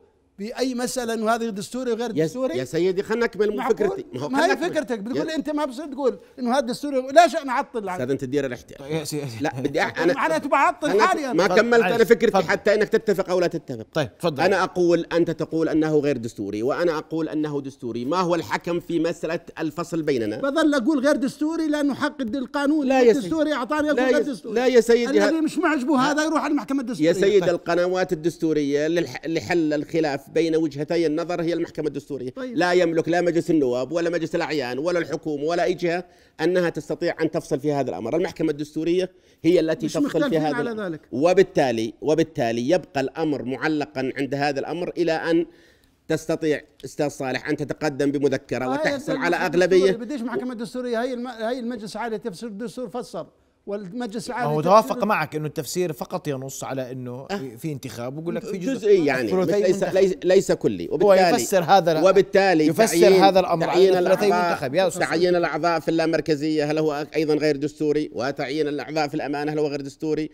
باي مساله انه هذا دستوري وغير دستوري يا سيدي خلنا نكمل مو فكرتي ما ما هي فكرتك بتقول انت ما بصير تقول انه هذا دستوري لا اعطل نعطل استاذ انت تدير الاحتيال طيب، لا بدي انا معناته بعطل حاليا ما كملت انا فكرتي حتى انك تتفق او لا تتفق طيب تفضل انا اقول انت تقول انه غير دستوري وانا اقول انه دستوري ما هو الحكم في مساله الفصل بيننا بظل اقول غير دستوري لانه حق القانون لا يا اعطاني اقول غير دستوري لا يا سيدي اللي مش معجبه هذا يروح على المحكمه الدستوريه يا سيدي طيب. القنوات الدستوريه لحل الخلاف بين وجهتي النظر هي المحكمة الدستورية طيب. لا يملك لا مجلس النواب ولا مجلس الأعيان ولا الحكومة ولا أي جهة أنها تستطيع أن تفصل في هذا الأمر المحكمة الدستورية هي التي تفصل في هذا على ذلك. وبالتالي وبالتالي يبقى الأمر معلقا عند هذا الأمر إلى أن تستطيع استاذ صالح ان تتقدم بمذكره وتحصل على اغلبيه بديش محكمه دستوريه هي الم... هي المجلس عادة تفسير الدستور فسر والمجلس العام هو توافق معك انه التفسير فقط ينص على انه أه في انتخاب ويقول لك في جزء جزئي يعني ليس, ليس كلي وبالتالي هو يفسر هذا وبالتالي يفسر هذا الامر تعيين الاعضاء تعيين الاعضاء في اللامركزيه هل هو ايضا غير دستوري وتعيين الاعضاء في الامانه هل هو غير دستوري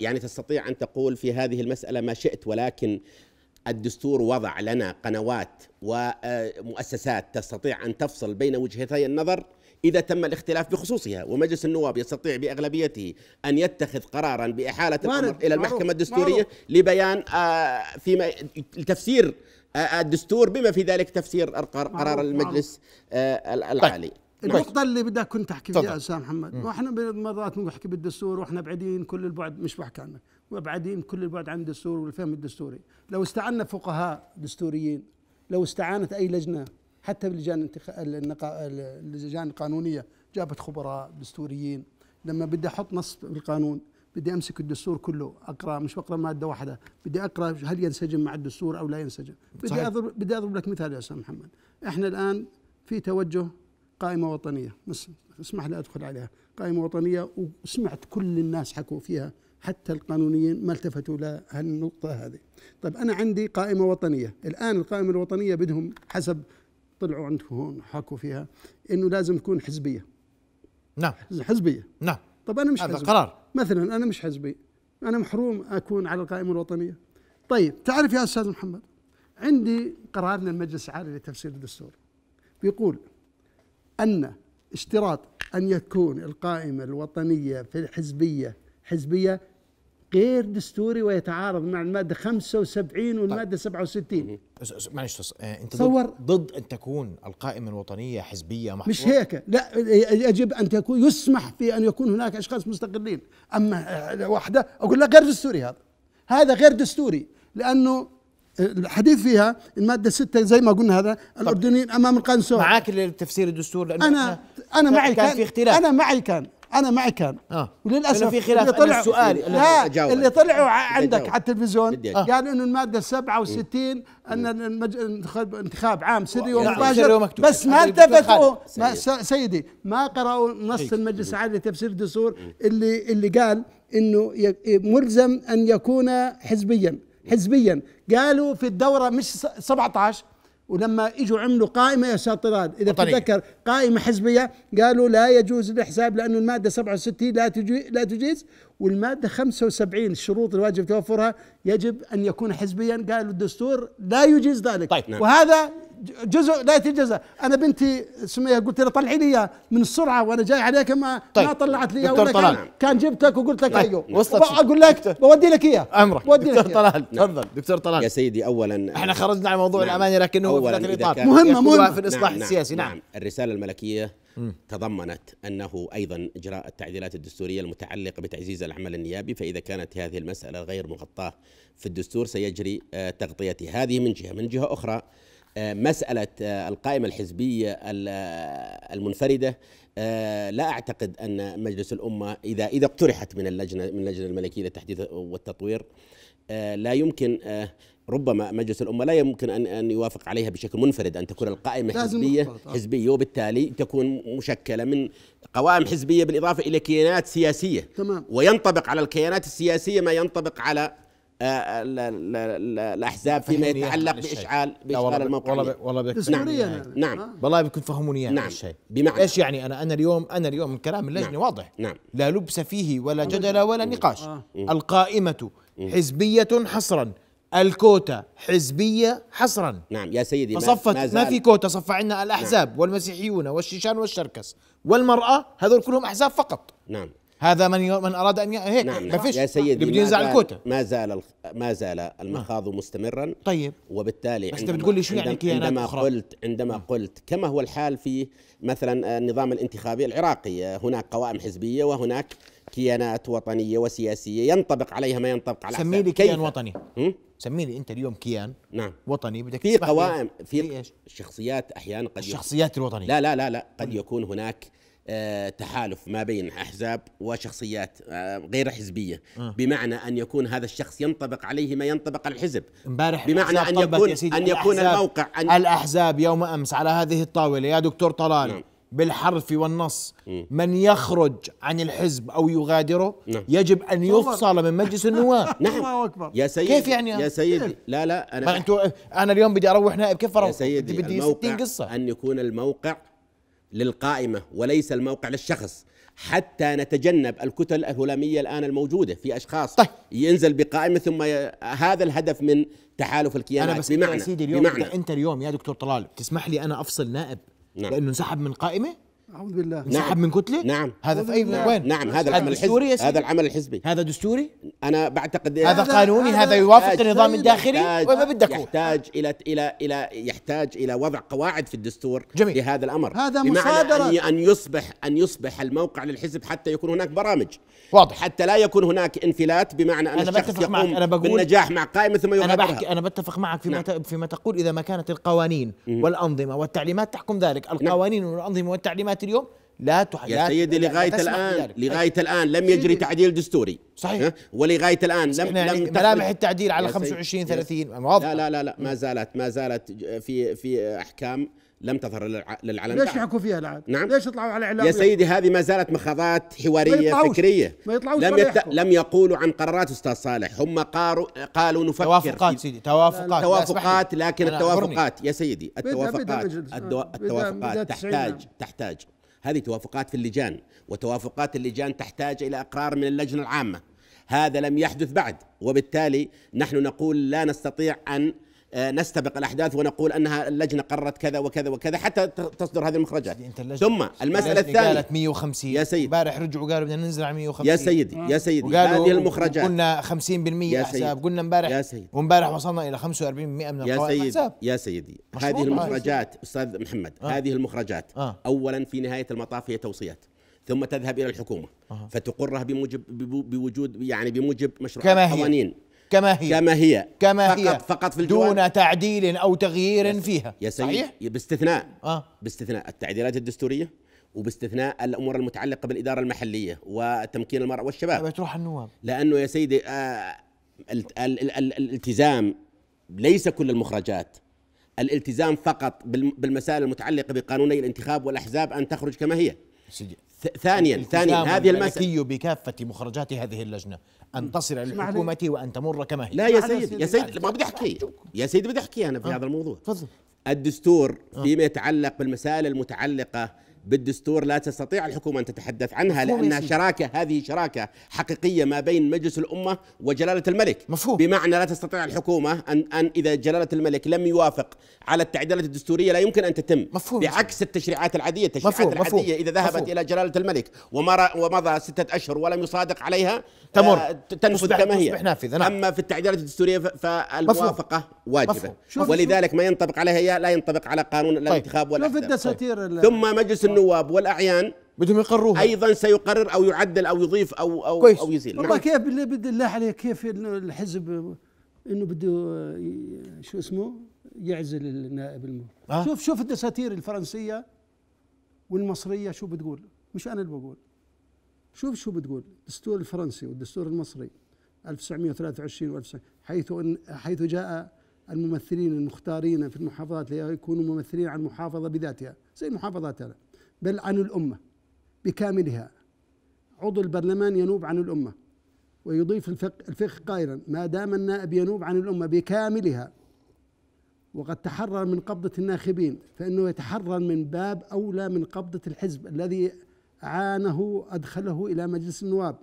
يعني تستطيع ان تقول في هذه المساله ما شئت ولكن الدستور وضع لنا قنوات ومؤسسات تستطيع ان تفصل بين وجهتي النظر إذا تم الاختلاف بخصوصها ومجلس النواب يستطيع بأغلبيته أن يتخذ قرارا بإحالة الأمر إلى المحكمة الدستورية معروف. لبيان آه، فيما تفسير آه، آه، الدستور بما في ذلك تفسير قرار المجلس آه طيب. العالي طيب. النقطة اللي بدك كنت احكي فيها استاذ محمد، واحنا مرات نحكي بالدستور واحنا بعيدين كل البعد مش بحكي عنك، وبعدين كل البعد عن الدستور والفهم الدستوري، لو استعنا فقهاء دستوريين، لو استعانت اي لجنة حتى باللجان اللجان القانونيه جابت خبراء دستوريين لما بدي احط نص بالقانون بدي امسك الدستور كله اقرا مش بقرا ماده واحده بدي اقرا هل ينسجم مع الدستور او لا ينسجم بدي اضرب بدي اضرب لك مثال يا استاذ محمد احنا الان في توجه قائمه وطنيه اسمح لي ادخل عليها قائمه وطنيه وسمعت كل الناس حكوا فيها حتى القانونيين ما التفتوا لهالنقطه هذه طيب انا عندي قائمه وطنيه الان القائمه الوطنيه بدهم حسب طلعوا عندكم هون حكوا فيها انه لازم تكون حزبيه نعم حزبيه نعم طب انا مش هذا حزبي. قرار مثلا انا مش حزبي انا محروم اكون على القائمه الوطنيه طيب تعرف يا استاذ محمد عندي قرار من المجلس العالي لتفسير الدستور بيقول ان اشتراط ان يكون القائمه الوطنيه في الحزبيه حزبيه غير دستوري ويتعارض مع الماده 75 طيب. والماده طيب. 67 معلش تص... آه، انت صور ضد ان تكون القائمه الوطنيه حزبيه محفوظة. مش هيك لا يجب ان تكون يسمح في ان يكون هناك اشخاص مستقلين اما آه، واحده اقول لك غير دستوري هذا هذا غير دستوري لانه آه، الحديث فيها الماده 6 زي ما قلنا هذا الاردنيين امام القانون معاك لتفسير الدستور لانه انا انا معي كان, كان في اختلاف انا معي كان انا معي كان آه. وللاسف في خلاف اللي طلعوا السؤال لا اللي, اللي طلعوا عندك على التلفزيون آه. قالوا انه الماده 67 ان المج... انتخاب عام سري ومباشر بس ما التفتوا سيدي ما قرأوا نص المجلس العالي لتفسير الدستور اللي اللي قال انه ملزم ان يكون حزبيا حزبيا قالوا في الدوره مش 17 ولما اجوا عملوا قائمه يا استاذ شاطران اذا وطنية. تتذكر قائمه حزبيه قالوا لا يجوز الاحزاب لانه الماده 67 لا تجي لا تجيز والماده 75 الشروط الواجب توفرها يجب ان يكون حزبيا قالوا الدستور لا يجيز ذلك طيب نعم. وهذا جزء لا يتجزا انا بنتي سميه قلت لها طلعي لي اياه من السرعه وانا جاي عليك ما طيب. ما طلعت لي اياه ولا كان, كان جبتك وقلت لك طيب. ايوه وصلت اقول لك بودي لك اياه امرك بودي دكتور لك طلال نعم. تفضل دكتور طلال يا سيدي اولا احنا خرجنا عن موضوع نعم. الامانه لكنه هو في الاطار مهمه مهمه في الاصلاح نعم السياسي نعم, نعم, نعم. الرساله الملكيه تضمنت انه ايضا اجراء التعديلات الدستوريه المتعلقه بتعزيز العمل النيابي فاذا كانت هذه المساله غير مغطاه في الدستور سيجري آه، تغطيتها هذه من جهه من جهه اخرى آه، مسألة آه، القائمة الحزبية آه، المنفردة لا أعتقد أن مجلس الأمة إذا إذا اقترحت من اللجنة من اللجنة الملكية للتحديث والتطوير لا يمكن ربما مجلس الأمة لا يمكن أن أن يوافق عليها بشكل منفرد أن تكون القائمة حزبية حزبية وبالتالي تكون مشكلة من قوائم حزبية بالإضافة إلى كيانات سياسية تمام وينطبق على الكيانات السياسية ما ينطبق على آه، آه، الاحزاب فيما يتعلق باشعال باشعال الموقع والله والله نعم. نعم نعم والله بيكون فهموني يعني نعم الشيء بمعنى ايش يعني انا انا اليوم انا اليوم من كلام اللجنه نعم واضح نعم لا لبس فيه ولا جدل ولا نعم. نقاش آه القائمه حزبيه حصرا الكوتا حزبية حصرا نعم يا سيدي فصفت ما, ما في كوتا صف عندنا الأحزاب نعم والمسيحيون والشيشان والشركس والمرأة هذول كلهم أحزاب فقط نعم هذا من من اراد ان ي... هيك نعم, نعم. ما فيش يا سيدي اللي بده ينزع الكوتا ما زال ما زال المخاض مستمرا طيب وبالتالي بس انت بتقول لي شو يعني كيانات عندما أخرى. قلت عندما قلت كما هو الحال في مثلا النظام الانتخابي العراقي هناك قوائم حزبيه وهناك كيانات وطنيه وسياسيه ينطبق عليها ما ينطبق على سمي لي كيان وطني سميني انت اليوم كيان نعم وطني بدك في قوائم في شخصيات احيانا قد الشخصيات الوطنيه لا لا لا لا قد يكون هناك آه، تحالف ما بين احزاب وشخصيات آه، غير حزبيه بمعنى ان يكون هذا الشخص ينطبق عليه ما ينطبق على الحزب امبارح بمعنى ان يكون ان يكون الموقع أن الاحزاب يوم امس على هذه الطاوله يا دكتور طلال نعم. بالحرف والنص من يخرج عن الحزب او يغادره نعم. يجب ان يفصل من مجلس النواب نعم الله اكبر يا سيدي كيف يعني يا سيدي لا لا انا ما انا اليوم بدي اروح نائب كيف اروح يا سيدي بدي 60 قصه ان يكون الموقع للقائمه وليس الموقع للشخص حتى نتجنب الكتل الهلاميه الان الموجوده في اشخاص طيب. ينزل بقائمه ثم ي... هذا الهدف من تحالف الكيانات أنا بس بمعنى سيدي اليوم بمعنى. انت اليوم يا دكتور طلال تسمح لي انا افصل نائب نعم. لانه انسحب من قائمه اعوذ بالله نعم من كتله نعم هذا في اي وين نعم هذا العمل الحزبي هذا العمل الحزبي هذا دستوري انا بعتقد هذا قانوني هذا يوافق النظام الداخلي وما بدك يحتاج الى الى الى يحتاج الى وضع قواعد في الدستور جميل. لهذا الامر هذا مصادره أن, ان يصبح ان يصبح الموقع للحزب حتى يكون هناك برامج واضح حتى لا يكون هناك انفلات بمعنى ان أنا الشخص يقوم معك. أنا بقول بالنجاح مع قائمه ثم يغادرها انا بحكي انا بتفق معك فيما نعم. فيما تقول اذا ما كانت القوانين والانظمه والتعليمات تحكم ذلك نعم. القوانين والانظمه والتعليمات حتى اليوم لا تح... يا سيدي لغايه الان طيب. لغايه الان لم يجري تعديل دستوري صحيح ولغايه الان لم لم ملامح التعديل على 25 30 واضح لا لا لا ما زالت ما زالت في في احكام لم تظهر للعلن ليش يحكوا فيها العاد؟ نعم ليش يطلعوا على الاعلام؟ يا سيدي هذه ما زالت مخاضات حواريه ما فكريه ما يطلعوش لم يت... لم يقولوا عن قرارات استاذ صالح هم قارو... قالوا نفكر توافقات سيدي توافقات توافقات لكن التوافقات يا سيدي التوافقات الدو... التوافقات تحتاج تحتاج هذه توافقات في اللجان وتوافقات اللجان تحتاج الى اقرار من اللجنه العامه هذا لم يحدث بعد وبالتالي نحن نقول لا نستطيع ان آه، نستبق الاحداث ونقول انها اللجنه قررت كذا وكذا وكذا حتى تصدر هذه المخرجات ثم المساله الثانيه قالت 150 يا سيدي امبارح رجعوا قالوا بدنا ننزل على 150 يا سيدي يا سيدي وقالوا هذه المخرجات قلنا 50% حساب قلنا امبارح وامبارح وصلنا الى 45% من يا سيدي يا سيدي هذه المخرجات استاذ محمد آه. هذه المخرجات آه. اولا في نهايه المطاف هي توصيات ثم تذهب الى الحكومه آه. فتقرها بموجب بوجود يعني بموجب مشروع قوانين كما هي كما هي كما فقط هي فقط في دون تعديل او تغيير يس فيها يا سيدي صحيح؟ باستثناء آه. باستثناء التعديلات الدستوريه وباستثناء الامور المتعلقه بالاداره المحليه وتمكين المراه والشباب بتروح النواب لانه يا سيدي آه الالتزام ليس كل المخرجات الالتزام فقط بالمسائل المتعلقه بقانوني الانتخاب والاحزاب ان تخرج كما هي سيدي ثانيا ثانيا هذه المسألة بكافة مخرجات هذه اللجنة ان تصل الى الحكومه وان تمر كما هي لا يا سيدي يا سيدي ما بدي احكي يا سيدي بدي احكي انا في آه. هذا الموضوع تفضل الدستور آه. فيما يتعلق بالمسائل المتعلقه بالدستور لا تستطيع الحكومة أن تتحدث عنها لأنها شراكة هذه شراكة حقيقية ما بين مجلس الأمة وجلالة الملك مفهوم. بمعنى لا تستطيع الحكومة أن, أن إذا جلالة الملك لم يوافق على التعديلات الدستورية لا يمكن أن تتم مفهوم. بعكس التشريعات العادية التشريعات مفهوم. العادية مفهوم. إذا ذهبت مفهوم. إلى جلالة الملك ومضى ستة أشهر ولم يصادق عليها آه، تمر تنفذ كما هي نافذة. نعم. أما في التعديلات الدستورية فالموافقة مفهوم. واجبة مفهوم. ولذلك ما ينطبق عليها لا ينطبق على قانون طيب. الانتخاب ولا في طيب. ثم مجلس النواب والاعيان بدهم يقروها ايضا سيقرر او يعدل او يضيف او او كويس. او يزيل والله نعم. كيف بالله عليك كيف الحزب انه بده شو اسمه يعزل النائب الموضوع آه؟ شوف شوف الدساتير الفرنسيه والمصريه شو بتقول مش انا اللي بقول شوف شو بتقول الدستور الفرنسي والدستور المصري 1923 و حيث ان حيث جاء الممثلين المختارين في المحافظات ليكونوا ممثلين عن المحافظه بذاتها زي محافظاتنا بل عن الأمة بكاملها عضو البرلمان ينوب عن الأمة ويضيف الفقه, قائلا ما دام النائب ينوب عن الأمة بكاملها وقد تحرر من قبضة الناخبين فإنه يتحرر من باب أولى من قبضة الحزب الذي عانه أدخله إلى مجلس النواب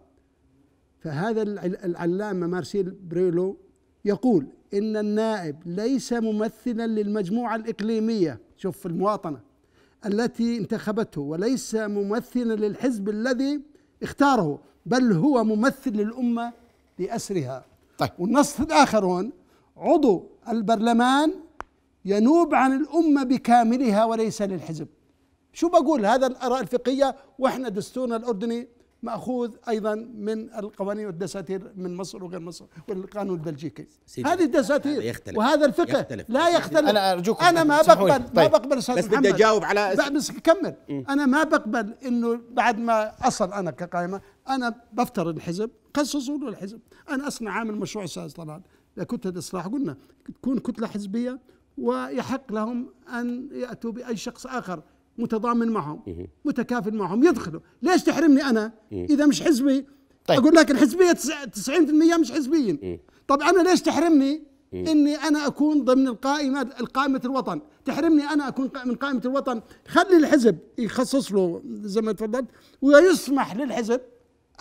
فهذا العلامة مارسيل بريلو يقول إن النائب ليس ممثلا للمجموعة الإقليمية شوف المواطنة التي انتخبته وليس ممثلا للحزب الذي اختاره بل هو ممثل للأمة بأسرها طيب. والنص الآخر هون عضو البرلمان ينوب عن الأمة بكاملها وليس للحزب شو بقول هذا الآراء الفقهية وإحنا دستورنا الأردني ماخوذ ايضا من القوانين والدساتير من مصر وغير مصر والقانون البلجيكي هذه الدساتير يختلف وهذا الفقه يختلف لا يختلف انا ارجوكم انا ما بقبل طيب ما بقبل استاذ بس بدي اجاوب على بس كمل انا ما بقبل انه بعد ما اصل انا كقائمه انا بفترض الحزب خصصوا له الحزب انا اصنع عامل مشروع استاذ طلال كتله اصلاح قلنا تكون كتله حزبيه ويحق لهم ان ياتوا باي شخص اخر متضامن معهم متكافل معهم يدخلوا ليش تحرمني انا اذا مش حزبي طيب. اقول لك الحزبيه 90% مش حزبيين طب انا ليش تحرمني اني انا اكون ضمن القائمه القائمه الوطن تحرمني انا اكون من قائمه الوطن خلي الحزب يخصص له زي ما تفضلت ويسمح للحزب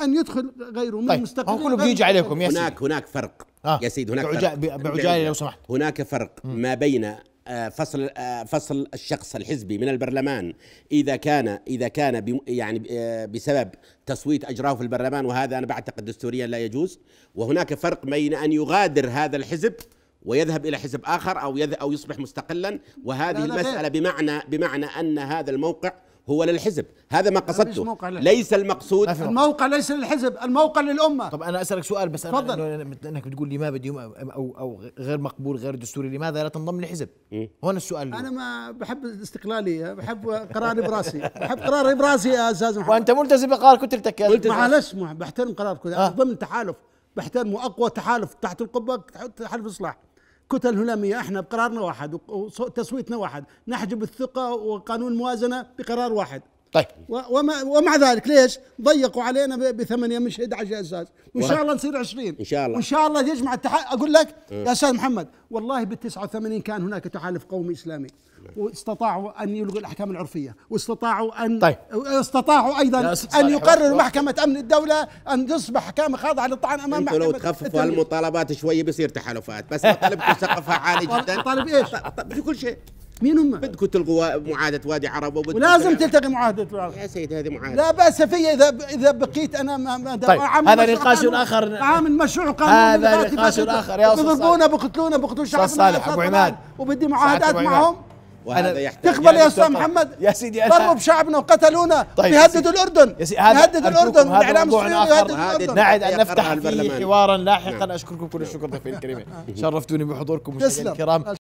ان يدخل غيره من طيب. مستقبل كله بيجي عليكم يا سيدي هناك هناك فرق آه. يا سيدي هناك بعجالي لو سمحت هناك فرق م. ما بين آه، فصل آه، فصل الشخص الحزبي من البرلمان اذا كان اذا كان يعني آه، بسبب تصويت اجراه في البرلمان وهذا انا بعتقد دستوريا لا يجوز وهناك فرق بين ان يغادر هذا الحزب ويذهب الى حزب اخر او او يصبح مستقلا وهذه المساله بمعنى بمعنى ان هذا الموقع هو للحزب هذا ما قصدته ليس المقصود الموقع ليس للحزب الموقع للامه طب انا اسالك سؤال بس أنا تفضل انك بتقول لي ما بدي او او غير مقبول غير دستوري لماذا لا تنضم لحزب إيه. هون السؤال انا ما بحب الاستقلاليه بحب قراري براسي بحب قراري براسي يا استاذ محمد وانت ملتزم بقرار كتلتك معلش بحترم قرار آه. ضمن تحالف بحترمه اقوى تحالف تحت القبه تحالف اصلاح كتل هلامية احنا بقرارنا واحد وتصويتنا واحد نحجب الثقة وقانون الموازنة بقرار واحد طيب وما ومع ذلك ليش ضيقوا علينا بثمانيه مش 11 استاذ وان شاء الله نصير 20 ان شاء الله وان شاء الله يجمع التحالف اقول لك آه. يا استاذ محمد والله بال 89 كان هناك تحالف قومي اسلامي نعم. واستطاعوا ان يلغوا الاحكام العرفيه واستطاعوا ان طيب. استطاعوا ايضا ان يقرروا محكمه امن الدوله ان تصبح حكام خاضعه للطعن امام محكمه لو تخففوا المطالبات شويه بيصير تحالفات بس مطالبكم سقفها عالي جدا طالب ايش؟ في طيب، طيب، كل شيء مين هم؟ بدكم تلغوا معاهده وادي عرب ولازم تلتغي معاهده وادي عرب يا سيد هذه معاهده لا باس في اذا اذا بقيت انا ما, ما طيب هذا نقاش اخر عامل مشروع قانون هذا نقاش اخر يا استاذ بيضربونا بقتلونا بقتلوا الشعب صالح ابو عماد وبدي معاهدات معهم وهذا يحتاج تقبل يا استاذ محمد يا سيدي ضربوا بشعبنا وقتلونا طيب بيهددوا الاردن بيهددوا الاردن الاعلام السوري يعني يهدد الاردن نعم. نعد ان نفتح حوارا لاحقا نعم. اشكركم كل الشكر ضيفي شرفتوني بحضوركم مشاهدينا الكرام